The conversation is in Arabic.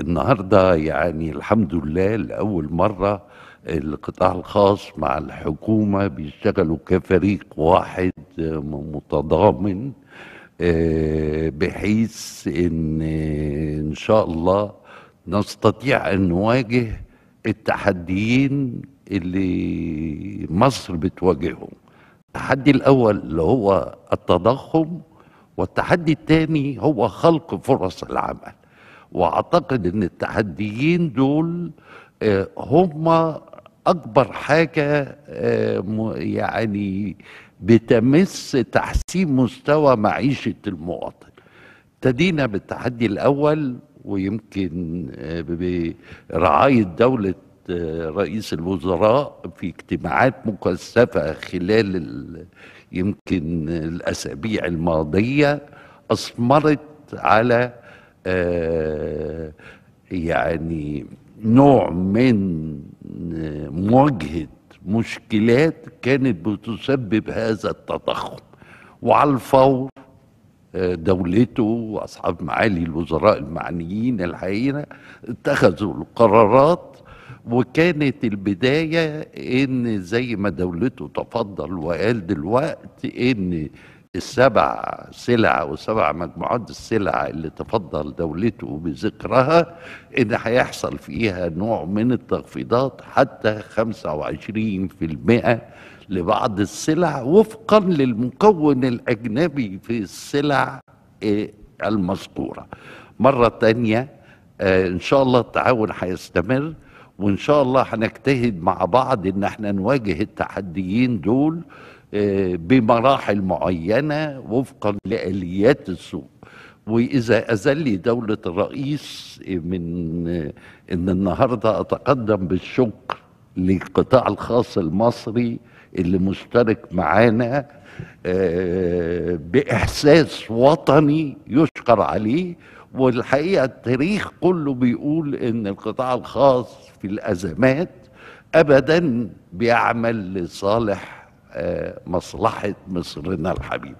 النهارده يعني الحمد لله لاول مره القطاع الخاص مع الحكومه بيشتغلوا كفريق واحد متضامن آه، بحيث ان ان شاء الله نستطيع ان نواجه التحديين اللي مصر بتواجههم التحدي الاول اللي هو التضخم والتحدي الثاني هو خلق فرص العمل واعتقد ان التحديين دول آه، هم اكبر حاجه آه، يعني بتمس تحسين مستوى معيشه المواطن ابتدينا بالتحدي الاول ويمكن آه، برعايه دوله رئيس الوزراء في اجتماعات مكثفه خلال يمكن الاسابيع الماضيه اثمرت على آه، يعني نوع من آه، مواجهه مشكلات كانت بتسبب هذا التضخم وعلى الفور آه، دولته واصحاب معالي الوزراء المعنيين الحقيقه اتخذوا القرارات وكانت البدايه ان زي ما دولته تفضل وقال دلوقتي ان السبع سلع وسبع مجموعات السلع اللي تفضل دولته بذكرها ان هيحصل فيها نوع من التخفيضات حتى 25% لبعض السلع وفقا للمكون الاجنبي في السلع إيه المذكوره. مره تانيه آه، ان شاء الله التعاون هيستمر وان شاء الله هنجتهد مع بعض ان احنا نواجه التحديين دول آه، بمراحل معينة وفقا لآليات السوق وإذا أزلي دولة الرئيس من آه، إن النهاردة أتقدم بالشكر للقطاع الخاص المصري اللي مشترك معانا آه، بإحساس وطني يشكر عليه والحقيقة التاريخ كله بيقول إن القطاع الخاص في الأزمات أبدا بيعمل لصالح آه، مصلحة مصرنا الحبيبة